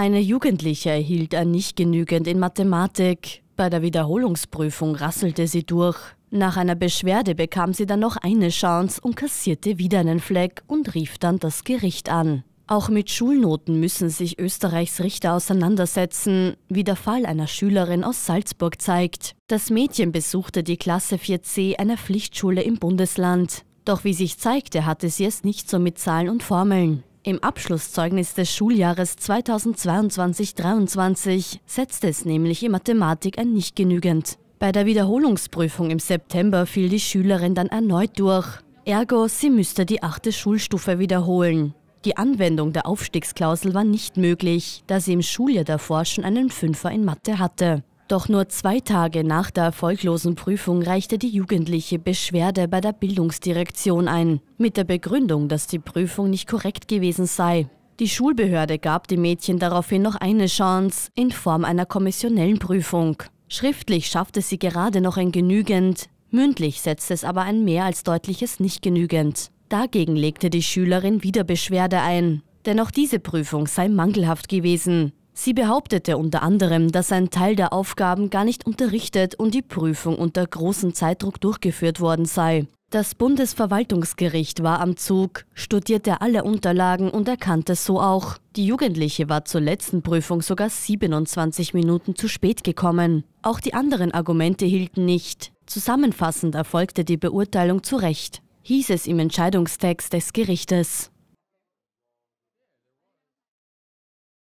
Eine Jugendliche erhielt ein nicht genügend in Mathematik. Bei der Wiederholungsprüfung rasselte sie durch. Nach einer Beschwerde bekam sie dann noch eine Chance und kassierte wieder einen Fleck und rief dann das Gericht an. Auch mit Schulnoten müssen sich Österreichs Richter auseinandersetzen, wie der Fall einer Schülerin aus Salzburg zeigt. Das Mädchen besuchte die Klasse 4c einer Pflichtschule im Bundesland. Doch wie sich zeigte, hatte sie es nicht so mit Zahlen und Formeln. Im Abschlusszeugnis des Schuljahres 2022-23 setzte es nämlich in Mathematik ein nicht genügend. Bei der Wiederholungsprüfung im September fiel die Schülerin dann erneut durch. Ergo, sie müsste die achte Schulstufe wiederholen. Die Anwendung der Aufstiegsklausel war nicht möglich, da sie im Schuljahr davor schon einen Fünfer in Mathe hatte. Doch nur zwei Tage nach der erfolglosen Prüfung reichte die Jugendliche Beschwerde bei der Bildungsdirektion ein, mit der Begründung, dass die Prüfung nicht korrekt gewesen sei. Die Schulbehörde gab dem Mädchen daraufhin noch eine Chance in Form einer kommissionellen Prüfung. Schriftlich schaffte sie gerade noch ein genügend, mündlich setzte es aber ein mehr als deutliches nicht genügend. Dagegen legte die Schülerin wieder Beschwerde ein, denn auch diese Prüfung sei mangelhaft gewesen. Sie behauptete unter anderem, dass ein Teil der Aufgaben gar nicht unterrichtet und die Prüfung unter großem Zeitdruck durchgeführt worden sei. Das Bundesverwaltungsgericht war am Zug, studierte alle Unterlagen und erkannte so auch. Die Jugendliche war zur letzten Prüfung sogar 27 Minuten zu spät gekommen. Auch die anderen Argumente hielten nicht. Zusammenfassend erfolgte die Beurteilung zu Recht, hieß es im Entscheidungstext des Gerichtes.